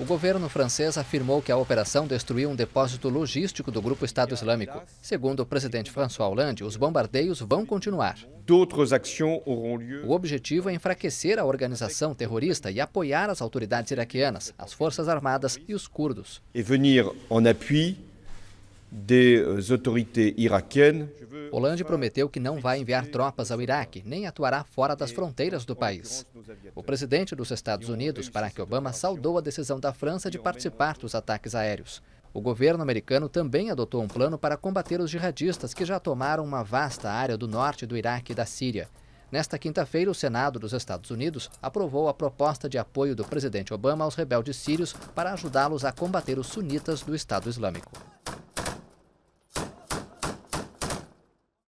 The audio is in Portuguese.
O governo francês afirmou que a operação destruiu um depósito logístico do grupo Estado Islâmico. Segundo o presidente François Hollande, os bombardeios vão continuar. O objetivo é enfraquecer a organização terrorista e apoiar as autoridades iraquianas, as forças armadas e os curdos. E venir en appui des autoridades iraquianas. Hollande prometeu que não vai enviar tropas ao Iraque, nem atuará fora das fronteiras do país. O presidente dos Estados Unidos, Barack Obama, saudou a decisão da França de participar dos ataques aéreos. O governo americano também adotou um plano para combater os jihadistas que já tomaram uma vasta área do norte do Iraque e da Síria. Nesta quinta-feira, o Senado dos Estados Unidos aprovou a proposta de apoio do presidente Obama aos rebeldes sírios para ajudá-los a combater os sunitas do Estado Islâmico.